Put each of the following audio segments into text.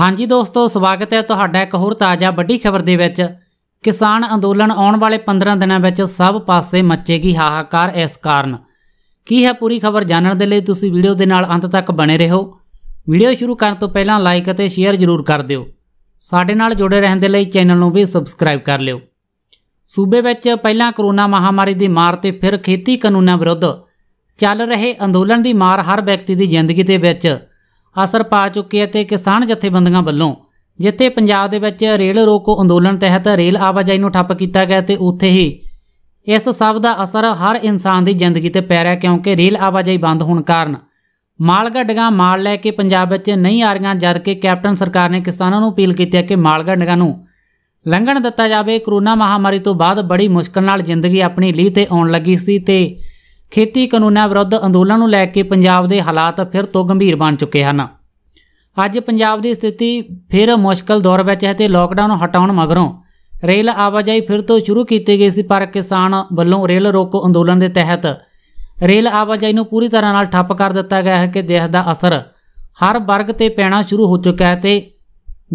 ਹਾਂਜੀ ਦੋਸਤੋ ਸਵਾਗਤ ਹੈ ਤੁਹਾਡਾ ਇੱਕ ਹੋਰ ਤਾਜ਼ਾ ਵੱਡੀ ਖਬਰ ਦੇ ਵਿੱਚ ਕਿਸਾਨ ਅੰਦੋਲਨ ਆਉਣ ਵਾਲੇ 15 ਦਿਨਾਂ ਵਿੱਚ ਸਭ ਪਾਸੇ ਮੱਚੇਗੀ ਹਾਹਾਕਾਰ ਇਸ ਕਾਰਨ ਕੀ ਹੈ ਪੂਰੀ ਖਬਰ ਜਾਣਨ ਦੇ ਲਈ ਤੁਸੀਂ ਵੀਡੀਓ ਦੇ ਨਾਲ ਅੰਤ ਤੱਕ ਬਣੇ ਰਹੋ ਵੀਡੀਓ ਸ਼ੁਰੂ ਕਰਨ ਤੋਂ ਪਹਿਲਾਂ ਲਾਈਕ ਅਤੇ ਸ਼ੇਅਰ ਜ਼ਰੂਰ ਕਰ ਦਿਓ ਸਾਡੇ ਨਾਲ ਜੁੜੇ ਰਹਿਣ ਦੇ ਲਈ ਚੈਨਲ ਨੂੰ ਵੀ ਸਬਸਕ੍ਰਾਈਬ ਕਰ ਲਿਓ ਸੂਬੇ ਵਿੱਚ ਪਹਿਲਾਂ ਕਰੋਨਾ ਮਹਾਮਾਰੀ ਦੀ ਮਾਰ ਤੇ ਫਿਰ ਖੇਤੀ ਕਾਨੂੰਨਾਂ ਵਿਰੁੱਧ ਚੱਲ ਰਹੇ ਅੰਦੋਲਨ ਦੀ ਮਾਰ ਹਰ ਵਿਅਕਤੀ ਦੀ ਜ਼ਿੰਦਗੀ ਦੇ ਵਿੱਚ ਅਸਰ ਪਾ ਚੁੱਕੀ ਹੈ ਤੇ ਕਿਸਾਨ ਜਥੇਬੰਦੀਆਂ ਵੱਲੋਂ ਜਿੱਥੇ ਪੰਜਾਬ ਦੇ ਵਿੱਚ ਰੇਲ ਰੋਕੋ ਅੰਦੋਲਨ ਤਹਿਤ ਰੇਲ ਆਵਾਜਾਈ ਨੂੰ ਠੱਪ ਕੀਤਾ ਗਿਆ ਤੇ ਉੱਥੇ ਹੀ ਇਸ ਸਭ ਦਾ ਅਸਰ ਹਰ ਇਨਸਾਨ ਦੀ ਜ਼ਿੰਦਗੀ ਤੇ ਪੈ ਰਿਹਾ ਕਿਉਂਕਿ ਰੇਲ ਆਵਾਜਾਈ ਬੰਦ ਹੋਣ ਕਾਰਨ ਮਾਲ ਗੱਡੀਆਂ ਮਾਲ ਲੈ ਕੇ ਪੰਜਾਬ ਵਿੱਚ ਨਹੀਂ ਆ ਰਹੀਆਂ ਜਦ ਕਿ ਕੈਪਟਨ ਸਰਕਾਰ ਨੇ ਕਿਸਾਨਾਂ ਨੂੰ ਅਪੀਲ ਕੀਤੀ ਹੈ ਕਿ ਮਾਲ ਗੱਡੀਆਂ ਨੂੰ ਲੰਘਣ ਦਿੱਤਾ ਜਾਵੇ ਕਰੋਨਾ ਮਹਾਮਾਰੀ ਤੋਂ ਬਾਅਦ ਬੜੀ ਮੁਸ਼ਕਲ ਨਾਲ ਜ਼ਿੰਦਗੀ ਆਪਣੀ ਲੀਹ ਤੇ ਆਉਣ ਲੱਗੀ ਸੀ ਤੇ ਖੇਤੀ ਕਾਨੂੰਨਾਂ ਵਿਰੁੱਧ ਅੰਦੋਲਨ ਨੂੰ ਲੈ ਕੇ ਪੰਜਾਬ ਦੇ ਹਾਲਾਤ ਫਿਰ ਤੋਂ ਗੰਭੀਰ ਬਣ ਚੁੱਕੇ ਹਨ ਅੱਜ ਪੰਜਾਬ ਦੀ ਸਥਿਤੀ ਫਿਰ ਮੁਸ਼ਕਲ ਦੌਰ ਵਿੱਚ ਹੈ ਤੇ ਲੋਕਡਾਊਨ ਹਟਾਉਣ ਮਗਰੋਂ ਰੇਲ ਆਵਾਜਾਈ ਫਿਰ ਤੋਂ ਸ਼ੁਰੂ ਕੀਤੀ ਗਈ ਸੀ ਪਰ ਕਿਸਾਨ ਵੱਲੋਂ ਰੇਲ ਰੋਕੋ ਅੰਦੋਲਨ ਦੇ ਤਹਿਤ ਰੇਲ ਆਵਾਜਾਈ ਨੂੰ ਪੂਰੀ ਤਰ੍ਹਾਂ ਨਾਲ ਠੱਪ ਕਰ ਦਿੱਤਾ ਗਿਆ ਹੈ ਕਿ ਦੇਸ਼ ਦਾ ਅਸਰ ਹਰ ਵਰਗ ਤੇ ਪੈਣਾ ਸ਼ੁਰੂ ਹੋ ਚੁੱਕਾ ਹੈ ਤੇ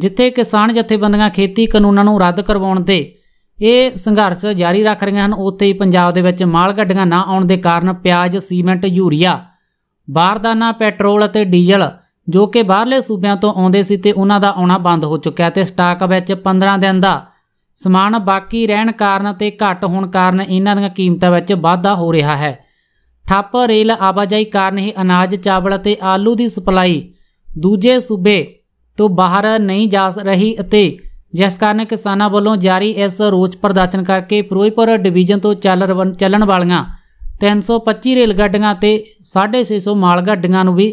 ਜਿੱਥੇ ਕਿਸਾਨ ਜਥੇਬੰਦੀਆਂ ਖੇਤੀ ਕਾਨੂੰਨਾਂ ਨੂੰ ਰੱਦ ਕਰਵਾਉਣ ਤੇ ਇਹ ਸੰਘਰਸ਼ ਜਾਰੀ ਰੱਖ ਰਹੀਆਂ ਹਨ ਉੱਥੇ ਹੀ ਪੰਜਾਬ ਦੇ ਵਿੱਚ ਮਾਲ ਗੱਡੀਆਂ ਨਾ ਆਉਣ ਦੇ ਕਾਰਨ ਪਿਆਜ਼ ਸੀਮੈਂਟ ਯੂਰੀਆ ਬਾਰਦਾਨਾ ਪੈਟਰੋਲ ਅਤੇ ਡੀਜ਼ਲ ਜੋ ਕਿ ਬਾਹਰਲੇ ਸੂਬਿਆਂ ਤੋਂ ਆਉਂਦੇ ਸੀ ਤੇ ਉਹਨਾਂ ਦਾ ਆਉਣਾ ਬੰਦ ਹੋ ਚੁੱਕਿਆ ਤੇ ਸਟਾਕ ਵਿੱਚ 15 ਦਿਨ ਦਾ ਸਮਾਨ ਬਾਕੀ ਰਹਿਣ ਕਾਰਨ ਤੇ ਘਟ ਹੋਣ ਕਾਰਨ ਇਹਨਾਂ ਦੀਆਂ ਕੀਮਤਾਂ ਵਿੱਚ ਵਾਧਾ ਹੋ ਰਿਹਾ ਹੈ ਠੱਪ ਰੇਲ ਆਵਾਜਾਈ ਕਾਰਨ ਹੀ ਅਨਾਜ ਚਾਵਲ ਅਤੇ ਆਲੂ ਦੀ ਸਪਲਾਈ ਦੂਜੇ ਸੂਬੇ ਤੋਂ ਬਾਹਰ ਨਹੀਂ ਜਾ ਰਹੀ ਅਤੇ ਜਿਸ ਕਾਰਨ ਕਿਸਾਨਾਂ ਵੱਲੋਂ ਜਾਰੀ ਇਸ ਰੋਜ ਪ੍ਰਦਰਸ਼ਨ ਕਰਕੇ ਫਿਰੋਜ਼ਪੁਰ ਡਿਵੀਜ਼ਨ ਤੋਂ ਚੱਲ ਚੱਲਣ ਵਾਲੀਆਂ 325 ਰੇਲ ਗੱਡੀਆਂ ਤੇ 650 ਮਾਲ ਗੱਡੀਆਂ ਨੂੰ ਵੀ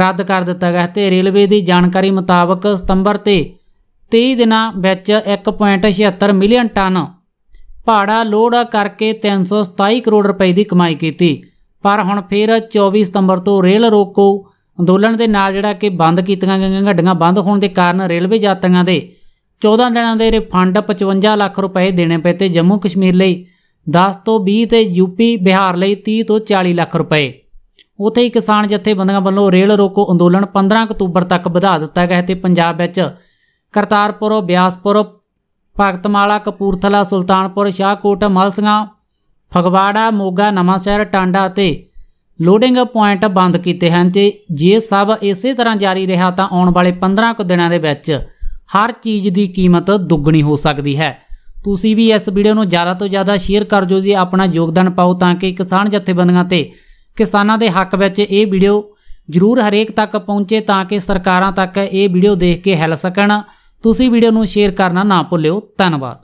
ਰੱਦ ਕਰ ਦਿੱਤਾ ਗਿਆ ਤੇ ਰੇਲਵੇ ਦੀ ਜਾਣਕਾਰੀ ਮੁਤਾਬਕ ਸਤੰਬਰ ਤੇ 23 ਦਿਨਾਂ ਵਿੱਚ 1.76 ਮਿਲੀਅਨ ਟਨ ਭਾੜਾ ਲੋਡ ਕਰਕੇ 327 ਕਰੋੜ ਰੁਪਏ ਦੀ ਕਮਾਈ ਕੀਤੀ ਪਰ ਹੁਣ ਫਿਰ 24 ਸਤੰਬਰ ਤੋਂ ਰੇਲ ਰੋਕੋ ਅੰਦੋਲਨ ਦੇ ਨਾਲ ਜਿਹੜਾ ਕਿ ਬੰਦ ਕੀਤੀਆਂ ਗਈਆਂ ਗੱਡੀਆਂ ਬੰਦ ਹੋਣ ਦੇ ਕਾਰਨ ਰੇਲਵੇ ਯਾਤਰੀਆਂ ਦੇ 14 ਦਿਨਾਂ ਦੇ ਰਿਫੰਡ 55 ਲੱਖ ਰੁਪਏ ਦੇਣੇ ਪਏ ਤੇ ਜੰਮੂ ਕਸ਼ਮੀਰ ਲਈ 10 ਤੋਂ 20 ਤੇ ਯੂਪੀ ਬਿਹਾਰ ਲਈ 30 ਤੋਂ 40 ਲੱਖ ਰੁਪਏ ਉਥੇ ਹੀ ਕਿਸਾਨ ਜਥੇਬੰਦੀਆਂ ਵੱਲੋਂ ਰੇਲ ਰੋਕੋ ਅੰਦੋਲਨ 15 ਅਕਤੂਬਰ ਤੱਕ ਵਧਾ ਦਿੱਤਾ ਗਿਆ ਤੇ ਪੰਜਾਬ ਵਿੱਚ ਕਰਤਾਰਪੁਰ ਬਿਆਸਪੁਰ ਭਗਤਮਾਲਾ ਕਪੂਰਥਲਾ ਸੁਲਤਾਨਪੁਰ ਸ਼ਾਹਕੋਟ ਮਲਸਗਾ ਫਗਵਾੜਾ ਮੋਗਾ ਨਮਾਸ਼ਹਿਰ ਟਾਂਡਾ ਤੇ ਲੋਡਿੰਗ ਪੁਆਇੰਟ ਬੰਦ ਕੀਤੇ ਹਨ ਤੇ ਜੇ ਸਭ ਇਸੇ ਤਰ੍ਹਾਂ ਜਾਰੀ ਰਿਹਾ ਤਾਂ ਆਉਣ ਵਾਲੇ 15 ਕੁ ਦਿਨਾਂ ਦੇ ਵਿੱਚ ਹਰ ਚੀਜ਼ ਦੀ ਕੀਮਤ ਦੁੱਗਣੀ ਹੋ ਸਕਦੀ ਹੈ ਤੁਸੀਂ ਵੀ ਇਸ ਵੀਡੀਓ ਨੂੰ ਜ਼ਿਆਦਾ ਤੋਂ ਜ਼ਿਆਦਾ ਸ਼ੇਅਰ ਕਰ ਜੋ ਜੀ ਆਪਣਾ ਯੋਗਦਾਨ ਪਾਓ ਤਾਂ ਕਿ ਕਿਸਾਨ ਜਥੇਬੰਦੀਆਂ ਤੇ ਕਿਸਾਨਾਂ ਦੇ ਹੱਕ ਵਿੱਚ ਇਹ ਵੀਡੀਓ ਜ਼ਰੂਰ ਹਰੇਕ ਤੱਕ ਪਹੁੰਚੇ ਤਾਂ ਕਿ ਸਰਕਾਰਾਂ ਤੱਕ ਇਹ ਵੀਡੀਓ ਦੇਖ ਕੇ ਹੱਲ ਸਕਣ ਤੁਸੀਂ ਵੀਡੀਓ ਨੂੰ ਸ਼ੇਅਰ ਕਰਨਾ ਨਾ ਭੁੱਲਿਓ ਧੰਨਵਾਦ